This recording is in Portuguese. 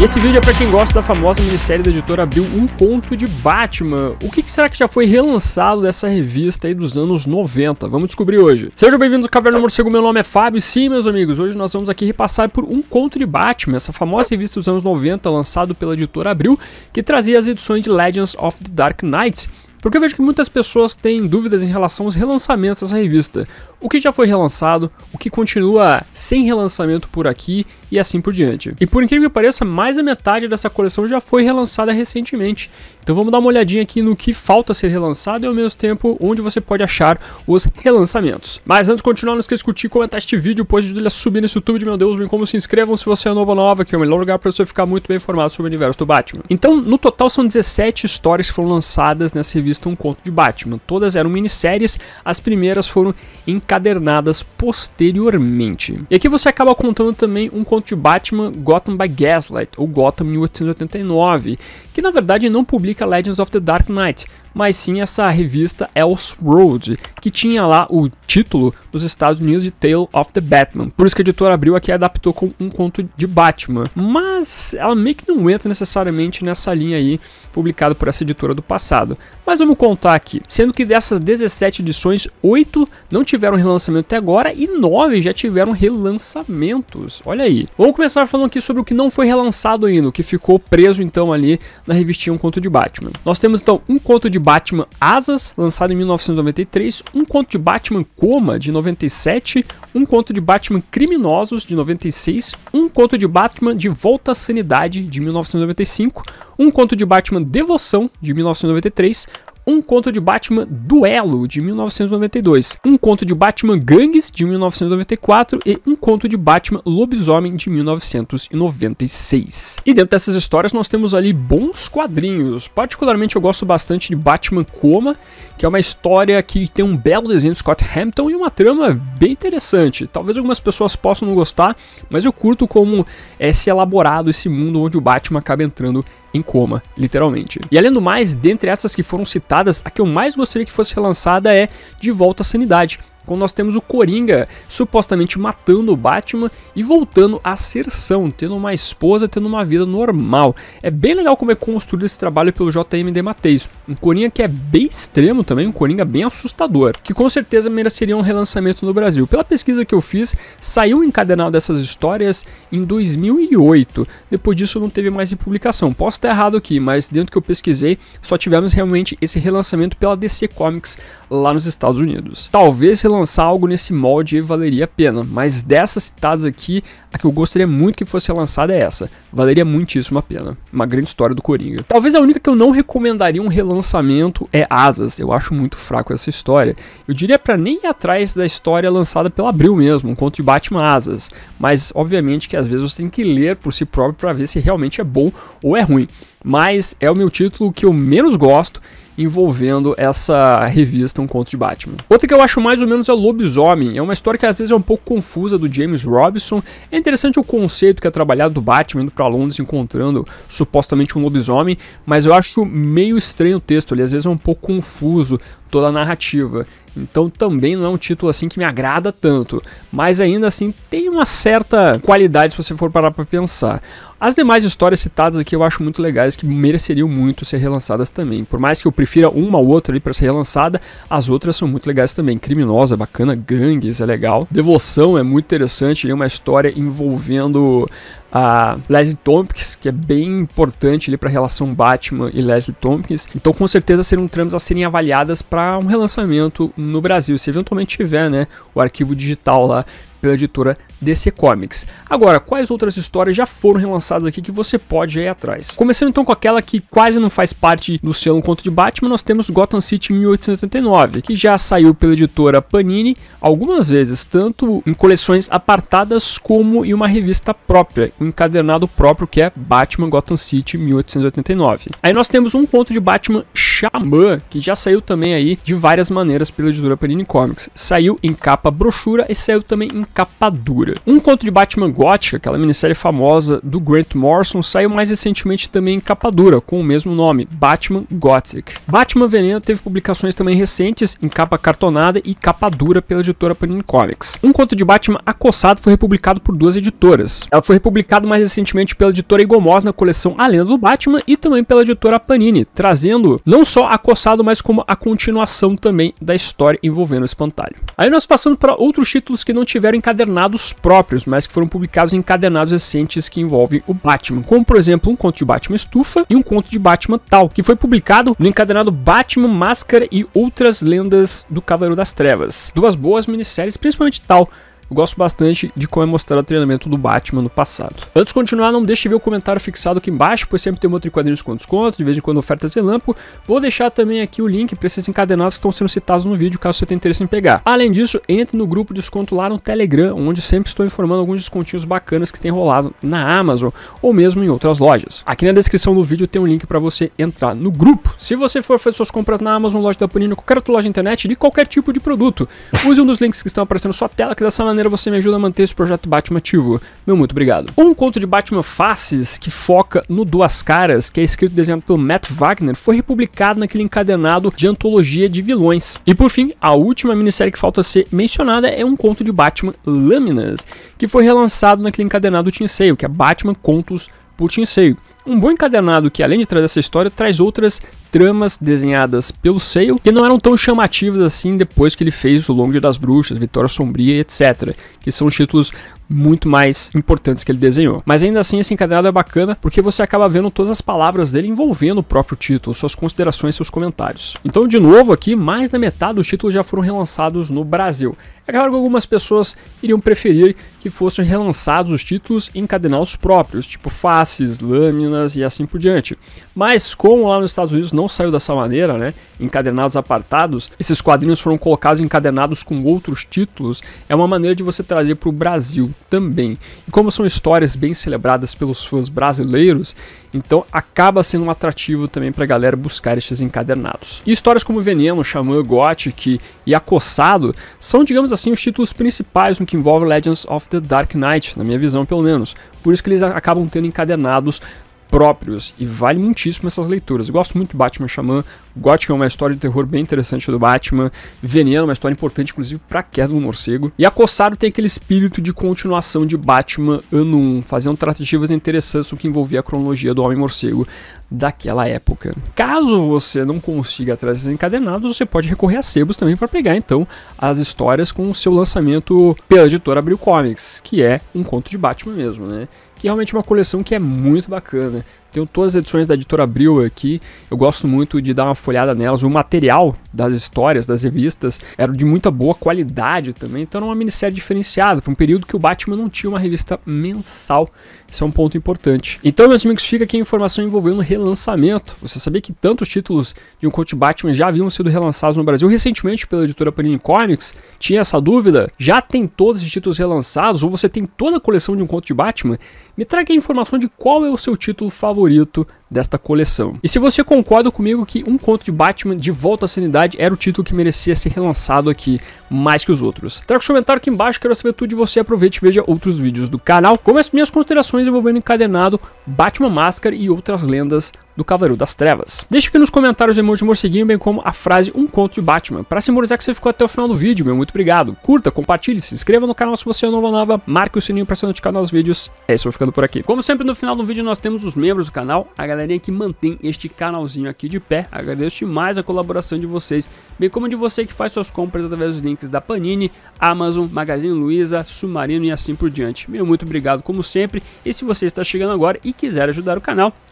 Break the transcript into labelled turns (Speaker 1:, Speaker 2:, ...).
Speaker 1: E esse vídeo é para quem gosta da famosa minissérie da editora Abril Um Conto de Batman. O que, que, será que já foi relançado dessa revista aí dos anos 90? Vamos descobrir hoje. Sejam bem-vindos ao Caverna Morcego, meu nome é Fábio. Sim, meus amigos, hoje nós vamos aqui repassar por Um Conto de Batman, essa famosa revista dos anos 90 lançado pela editora Abril, que trazia as edições de Legends of the Dark Knights. Porque eu vejo que muitas pessoas têm dúvidas em relação aos relançamentos dessa revista. O que já foi relançado, o que continua sem relançamento por aqui e assim por diante. E por incrível que pareça, mais da metade dessa coleção já foi relançada recentemente. Então vamos dar uma olhadinha aqui no que falta ser relançado e ao mesmo tempo onde você pode achar os relançamentos. Mas antes de continuar, não esqueça de curtir, comentar este vídeo, pois ajuda ele a subir nesse YouTube, meu Deus, bem como se inscrevam se você é novo ou nova, que é o melhor lugar para você ficar muito bem informado sobre o universo do Batman. Então, no total são 17 histórias que foram lançadas nessa revista existe um conto de Batman. Todas eram minisséries, as primeiras foram encadernadas posteriormente. E aqui você acaba contando também um conto de Batman Gotham by Gaslight, ou Gotham 1889, que na verdade não publica Legends of the Dark Knight, mas sim essa revista Elseworld, que tinha lá o título dos Estados Unidos de Tale of the Batman. Por isso que a editora abriu aqui e adaptou com um conto de Batman. Mas ela meio que não entra necessariamente nessa linha aí, publicada por essa editora do passado. Mas vamos contar aqui. Sendo que dessas 17 edições, 8 não tiveram relançamento até agora e 9 já tiveram relançamentos. Olha aí. Vamos começar falando aqui sobre o que não foi relançado ainda, o que ficou preso então ali na revistinha Um Conto de Batman. Nós temos então um conto de de Batman Asas, lançado em 1993, um conto de Batman Coma, de 97, um conto de Batman Criminosos, de 96, um conto de Batman De Volta à Sanidade, de 1995, um conto de Batman Devoção, de 1993, um conto de Batman Duelo, de 1992, um conto de Batman Gangues, de 1994 e um conto de Batman Lobisomem, de 1996. E dentro dessas histórias nós temos ali bons quadrinhos, particularmente eu gosto bastante de Batman Coma, que é uma história que tem um belo desenho de Scott Hampton e uma trama bem interessante. Talvez algumas pessoas possam não gostar, mas eu curto como é se elaborado esse mundo onde o Batman acaba entrando em coma, literalmente. E além do mais, dentre essas que foram citadas, a que eu mais gostaria que fosse relançada é De Volta à Sanidade, quando nós temos o Coringa supostamente matando o Batman e voltando à serção, tendo uma esposa, tendo uma vida normal. É bem legal como é construído esse trabalho pelo JMD Mateus. Um Coringa que é bem extremo também, um Coringa bem assustador, que com certeza mereceria um relançamento no Brasil. Pela pesquisa que eu fiz, saiu um encadenado dessas histórias em 2008. Depois disso não teve mais de publicação. Posso estar errado aqui, mas dentro que eu pesquisei, só tivemos realmente esse relançamento pela DC Comics lá nos Estados Unidos. Talvez lançar algo nesse molde valeria a pena, mas dessas citadas aqui, a que eu gostaria muito que fosse lançada é essa. Valeria muitíssimo a pena. Uma grande história do Coringa. Talvez a única que eu não recomendaria um relançamento é Asas. Eu acho muito fraco essa história. Eu diria para nem ir atrás da história lançada pelo Abril mesmo, um conto de Batman Asas. Mas, obviamente, que às vezes você tem que ler por si próprio para ver se realmente é bom ou é ruim. Mas é o meu título que eu menos gosto envolvendo essa revista Um Conto de Batman. Outra que eu acho mais ou menos é Lobisomem. É uma história que às vezes é um pouco confusa do James Robinson. É interessante o conceito que é trabalhado do Batman indo para Londres encontrando supostamente um lobisomem, mas eu acho meio estranho o texto. Ele às vezes é um pouco confuso toda a narrativa. Então também não é um título assim que me agrada tanto, mas ainda assim tem uma certa qualidade se você for parar para pensar. As demais histórias citadas aqui eu acho muito legais que mereceriam muito ser relançadas também. Por mais que eu prefira uma ou outra ali para ser relançada, as outras são muito legais também. Criminosa, bacana, gangues é legal. Devoção é muito interessante, é uma história envolvendo a Leslie Tompkins, que é bem importante ali para a relação Batman e Leslie Tompkins. Então, com certeza serão tramas a serem avaliadas para um relançamento no Brasil, se eventualmente tiver, né, o arquivo digital lá pela editora DC Comics. Agora, quais outras histórias já foram relançadas aqui que você pode ir atrás? Começando então com aquela que quase não faz parte do selo conto de Batman, nós temos Gotham City 1889, que já saiu pela editora Panini algumas vezes, tanto em coleções apartadas como em uma revista própria, um encadernado próprio que é Batman Gotham City 1889. Aí nós temos um conto de Batman Xamã, que já saiu também aí de várias maneiras pela editora Panini Comics. Saiu em capa brochura e saiu também em capa dura. Um conto de Batman Gótica, aquela minissérie famosa do Grant Morrison, saiu mais recentemente também em capa dura, com o mesmo nome, Batman Gothic. Batman Veneno teve publicações também recentes em capa cartonada e capa dura pela editora Panini Comics. Um conto de Batman Acossado foi republicado por duas editoras. Ela foi republicada mais recentemente pela editora Igomós na coleção A Lenda do Batman e também pela editora Panini, trazendo não só Acossado, mas como a continuação também da história envolvendo o espantalho. Aí nós passando para outros títulos que não tiveram encadernados próprios, mas que foram publicados em encadernados recentes que envolvem o Batman, como por exemplo um conto de Batman Estufa e um conto de Batman Tal, que foi publicado no encadernado Batman Máscara e Outras Lendas do Cavaleiro das Trevas. Duas boas minisséries, principalmente Tal, eu gosto bastante de como é mostrado o treinamento do Batman no passado. Antes de continuar, não deixe de ver o comentário fixado aqui embaixo, pois sempre tem um outro quadrinho com desconto, de vez em quando ofertas lampo. Vou deixar também aqui o link para esses encadenados que estão sendo citados no vídeo, caso você tenha interesse em pegar. Além disso, entre no grupo de desconto lá no Telegram, onde sempre estou informando alguns descontinhos bacanas que tem rolado na Amazon ou mesmo em outras lojas. Aqui na descrição do vídeo tem um link para você entrar no grupo. Se você for fazer suas compras na Amazon, loja da Panini, qualquer outra loja de internet, de qualquer tipo de produto, use um dos links que estão aparecendo na sua tela, que dessa maneira maneira você me ajuda a manter esse projeto Batman ativo. Meu muito obrigado. Um conto de Batman Faces, que foca no Duas Caras, que é escrito e desenhado pelo Matt Wagner, foi republicado naquele encadenado de antologia de vilões. E por fim, a última minissérie que falta ser mencionada é um conto de Batman Lâminas, que foi relançado naquele encadenado Tinseio, que é Batman Contos por Tinseio. Um bom encadernado que, além de trazer essa história, traz outras tramas desenhadas pelo Sale, que não eram tão chamativas assim depois que ele fez O Longe das Bruxas, Vitória Sombria, etc., que são títulos muito mais importantes que ele desenhou. Mas ainda assim, esse encadernado é bacana porque você acaba vendo todas as palavras dele envolvendo o próprio título, suas considerações, seus comentários. Então, de novo aqui, mais da metade dos títulos já foram relançados no Brasil. É claro que algumas pessoas iriam preferir que fossem relançados os títulos e encadenar os próprios, tipo Faces, Lâmina, e assim por diante. Mas como lá nos Estados Unidos não saiu dessa maneira, né, encadernados apartados, esses quadrinhos foram colocados encadernados com outros títulos, é uma maneira de você trazer para o Brasil também. E como são histórias bem celebradas pelos fãs brasileiros, então acaba sendo um atrativo também para a galera buscar esses encadernados. E histórias como Veneno, Xamã, Gothic e Acossado são, digamos assim, os títulos principais no que envolve Legends of the Dark Knight, na minha visão pelo menos. Por isso que eles acabam tendo encadernados próprios e vale muitíssimo essas leituras. Eu gosto muito de Batman Xamã, Gothic é uma história de terror bem interessante do Batman, Veneno é uma história importante inclusive para a queda do morcego, e Acossado tem aquele espírito de continuação de Batman ano 1, fazendo tratativas interessantes no que envolvia a cronologia do Homem-Morcego daquela época. Caso você não consiga atrás desses encadenados, você pode recorrer a sebos também para pegar então as histórias com o seu lançamento pela editora Abril Comics, que é um conto de Batman mesmo, né? que é realmente uma coleção que é muito bacana. Tenho todas as edições da editora Abril aqui. Eu gosto muito de dar uma folhada nelas. O material das histórias, das revistas, era de muita boa qualidade também. Então era uma minissérie diferenciada, para um período que o Batman não tinha uma revista mensal. Isso é um ponto importante. Então, meus amigos, fica aqui a informação envolvendo o relançamento. Você sabia que tantos títulos de um de Batman já haviam sido relançados no Brasil recentemente pela editora Panini Comics? Tinha essa dúvida? Já tem todos os títulos relançados? Ou você tem toda a coleção de um Conto de Batman? Me traga a informação de qual é o seu título favorito favorito desta coleção. E se você concorda comigo que Um Conto de Batman de Volta à Sanidade era o título que merecia ser relançado aqui mais que os outros. Traga seu comentário aqui embaixo, quero saber tudo de você, aproveite e veja outros vídeos do canal, como as minhas considerações envolvendo encadenado, Batman Máscara e outras lendas do Cavaleiro das Trevas. Deixa aqui nos comentários o emoji morceguinho, bem como a frase Um Conto de Batman. Para simbolizar que você ficou até o final do vídeo, meu muito obrigado. Curta, compartilhe, se inscreva no canal se você é novo ou nova, marque o sininho para ser notificado nos vídeos. É isso, vou ficando por aqui. Como sempre, no final do vídeo nós temos os membros do canal, a galerinha que mantém este canalzinho aqui de pé. Agradeço demais a colaboração de vocês, bem como de você que faz suas compras através dos links da Panini, Amazon, Magazine Luiza, Submarino e assim por diante. Meu muito obrigado como sempre. E se você está chegando agora e quiser ajudar o canal,